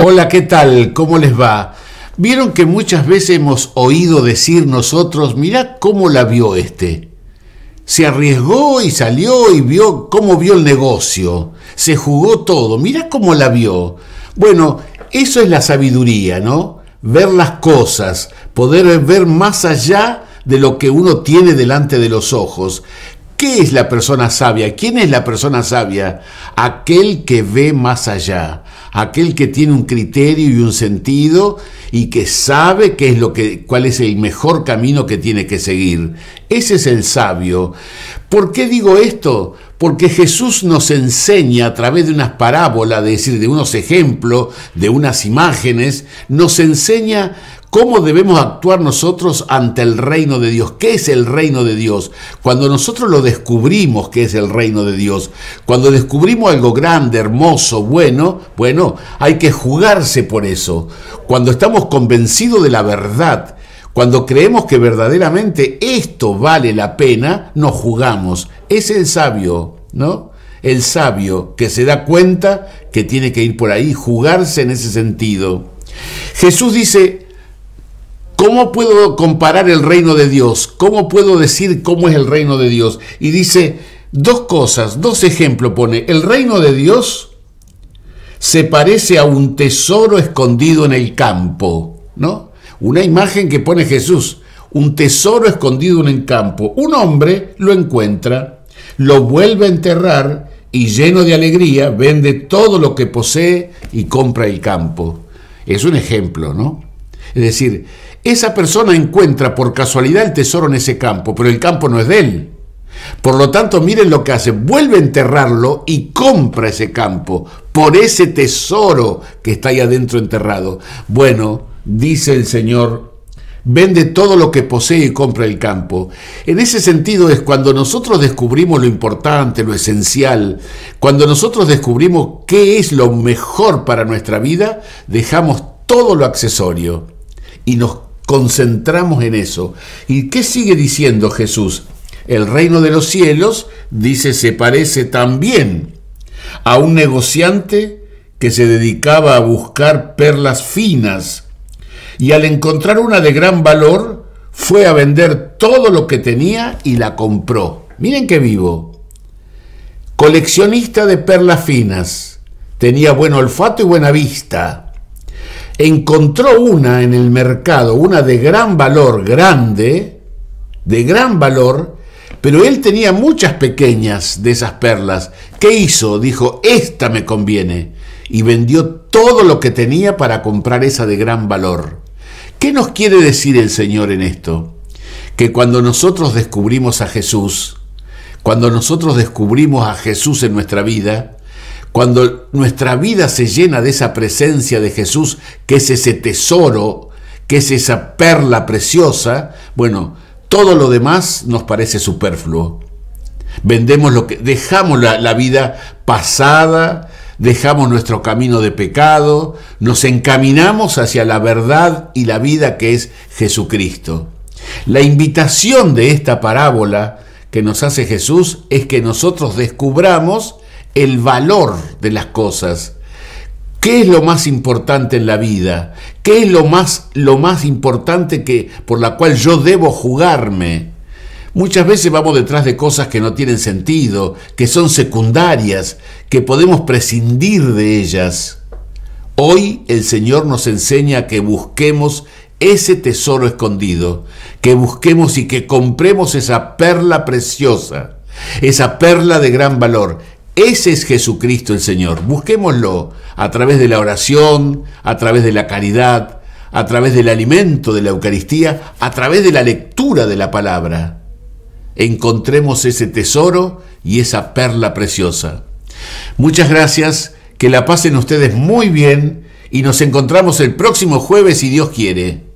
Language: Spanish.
Hola, ¿qué tal? ¿Cómo les va? Vieron que muchas veces hemos oído decir nosotros, mira cómo la vio este. Se arriesgó y salió y vio cómo vio el negocio. Se jugó todo, mira cómo la vio. Bueno, eso es la sabiduría, ¿no? Ver las cosas, poder ver más allá de lo que uno tiene delante de los ojos. ¿Qué es la persona sabia? ¿Quién es la persona sabia? Aquel que ve más allá, aquel que tiene un criterio y un sentido y que sabe qué es lo que, cuál es el mejor camino que tiene que seguir. Ese es el sabio. ¿Por qué digo esto? Porque Jesús nos enseña a través de unas parábolas, decir, de unos ejemplos, de unas imágenes, nos enseña ¿Cómo debemos actuar nosotros ante el reino de Dios? ¿Qué es el reino de Dios? Cuando nosotros lo descubrimos que es el reino de Dios, cuando descubrimos algo grande, hermoso, bueno, bueno, hay que jugarse por eso. Cuando estamos convencidos de la verdad, cuando creemos que verdaderamente esto vale la pena, nos jugamos. Es el sabio, ¿no? El sabio que se da cuenta que tiene que ir por ahí, jugarse en ese sentido. Jesús dice, ¿Cómo puedo comparar el reino de Dios? ¿Cómo puedo decir cómo es el reino de Dios? Y dice dos cosas, dos ejemplos pone. El reino de Dios se parece a un tesoro escondido en el campo, ¿no? Una imagen que pone Jesús, un tesoro escondido en el campo. Un hombre lo encuentra, lo vuelve a enterrar y lleno de alegría vende todo lo que posee y compra el campo. Es un ejemplo, ¿no? Es decir, esa persona encuentra por casualidad el tesoro en ese campo, pero el campo no es de él. Por lo tanto, miren lo que hace, vuelve a enterrarlo y compra ese campo por ese tesoro que está ahí adentro enterrado. Bueno, dice el Señor, vende todo lo que posee y compra el campo. En ese sentido es cuando nosotros descubrimos lo importante, lo esencial, cuando nosotros descubrimos qué es lo mejor para nuestra vida, dejamos todo lo accesorio y nos concentramos en eso. ¿Y qué sigue diciendo Jesús? El reino de los cielos, dice, se parece también a un negociante que se dedicaba a buscar perlas finas y al encontrar una de gran valor fue a vender todo lo que tenía y la compró. Miren qué vivo. Coleccionista de perlas finas. Tenía buen olfato y buena vista encontró una en el mercado, una de gran valor, grande, de gran valor, pero él tenía muchas pequeñas de esas perlas. ¿Qué hizo? Dijo, esta me conviene. Y vendió todo lo que tenía para comprar esa de gran valor. ¿Qué nos quiere decir el Señor en esto? Que cuando nosotros descubrimos a Jesús, cuando nosotros descubrimos a Jesús en nuestra vida, cuando nuestra vida se llena de esa presencia de Jesús, que es ese tesoro, que es esa perla preciosa, bueno, todo lo demás nos parece superfluo. Vendemos lo que, dejamos la, la vida pasada, dejamos nuestro camino de pecado, nos encaminamos hacia la verdad y la vida que es Jesucristo. La invitación de esta parábola que nos hace Jesús es que nosotros descubramos el valor de las cosas. ¿Qué es lo más importante en la vida? ¿Qué es lo más, lo más importante que, por la cual yo debo jugarme? Muchas veces vamos detrás de cosas que no tienen sentido, que son secundarias, que podemos prescindir de ellas. Hoy el Señor nos enseña que busquemos ese tesoro escondido, que busquemos y que compremos esa perla preciosa, esa perla de gran valor, ese es Jesucristo el Señor. Busquémoslo a través de la oración, a través de la caridad, a través del alimento de la Eucaristía, a través de la lectura de la palabra. Encontremos ese tesoro y esa perla preciosa. Muchas gracias, que la pasen ustedes muy bien y nos encontramos el próximo jueves si Dios quiere.